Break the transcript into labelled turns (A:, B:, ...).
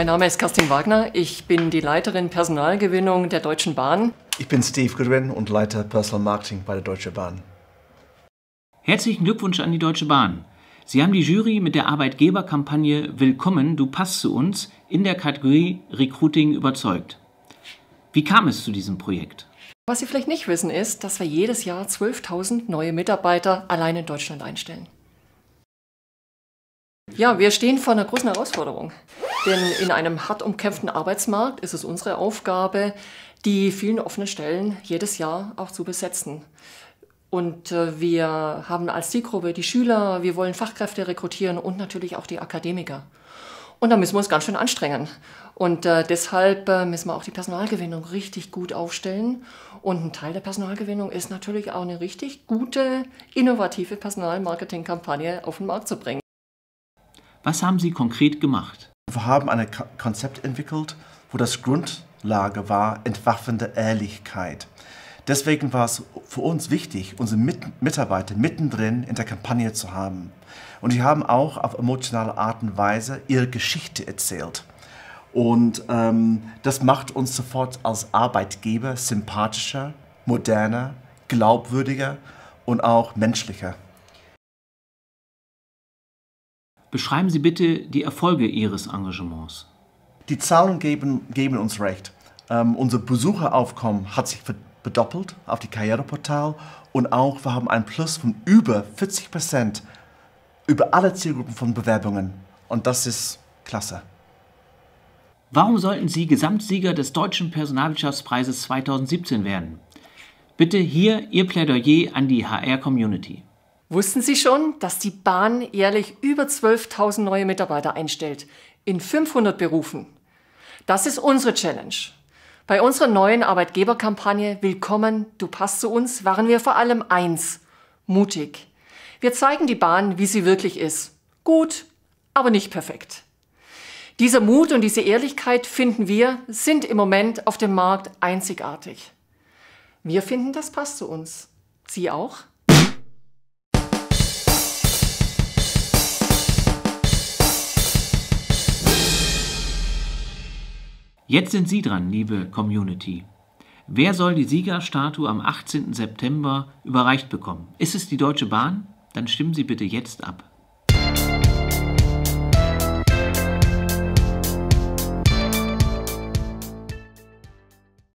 A: Mein Name ist Kerstin Wagner. Ich bin die Leiterin Personalgewinnung der Deutschen Bahn.
B: Ich bin Steve Goodwin und Leiter Personal Marketing bei der Deutschen Bahn.
C: Herzlichen Glückwunsch an die Deutsche Bahn. Sie haben die Jury mit der Arbeitgeberkampagne Willkommen, du passt zu uns in der Kategorie Recruiting überzeugt. Wie kam es zu diesem Projekt?
A: Was Sie vielleicht nicht wissen, ist, dass wir jedes Jahr 12.000 neue Mitarbeiter allein in Deutschland einstellen. Ja, wir stehen vor einer großen Herausforderung. Denn in einem hart umkämpften Arbeitsmarkt ist es unsere Aufgabe, die vielen offenen Stellen jedes Jahr auch zu besetzen. Und äh, wir haben als Zielgruppe die Schüler, wir wollen Fachkräfte rekrutieren und natürlich auch die Akademiker. Und da müssen wir uns ganz schön anstrengen. Und äh, deshalb äh, müssen wir auch die Personalgewinnung richtig gut aufstellen. Und ein Teil der Personalgewinnung ist natürlich auch eine richtig gute, innovative Personalmarketingkampagne auf den Markt zu bringen.
C: Was haben Sie konkret gemacht? Wir haben ein
B: Konzept entwickelt, wo das Grundlage war entwaffende Ehrlichkeit. Deswegen war es für uns wichtig, unsere Mitarbeiter mittendrin in der Kampagne zu haben. Und die haben auch auf emotionale Art und Weise ihre Geschichte erzählt. Und ähm, das macht uns sofort als Arbeitgeber sympathischer, moderner,
C: glaubwürdiger und auch menschlicher. Beschreiben Sie bitte die Erfolge Ihres Engagements. Die Zahlen geben, geben uns recht. Ähm, unser Besucheraufkommen hat sich
B: verdoppelt auf die Karriereportal und auch wir haben einen Plus von über 40 Prozent
C: über alle Zielgruppen von Bewerbungen. Und das ist klasse. Warum sollten Sie Gesamtsieger des Deutschen Personalwirtschaftspreises 2017 werden? Bitte hier Ihr Plädoyer an die HR-Community. Wussten Sie schon,
A: dass die Bahn jährlich über 12.000 neue Mitarbeiter einstellt? In 500 Berufen. Das ist unsere Challenge. Bei unserer neuen Arbeitgeberkampagne Willkommen, du passt zu uns, waren wir vor allem eins, mutig. Wir zeigen die Bahn, wie sie wirklich ist. Gut, aber nicht perfekt. Dieser Mut und diese Ehrlichkeit finden wir, sind im Moment auf dem Markt einzigartig. Wir finden, das passt zu uns. Sie auch?
C: Jetzt sind Sie dran, liebe Community. Wer soll die Siegerstatue am 18. September überreicht bekommen? Ist es die Deutsche Bahn? Dann stimmen Sie bitte jetzt ab.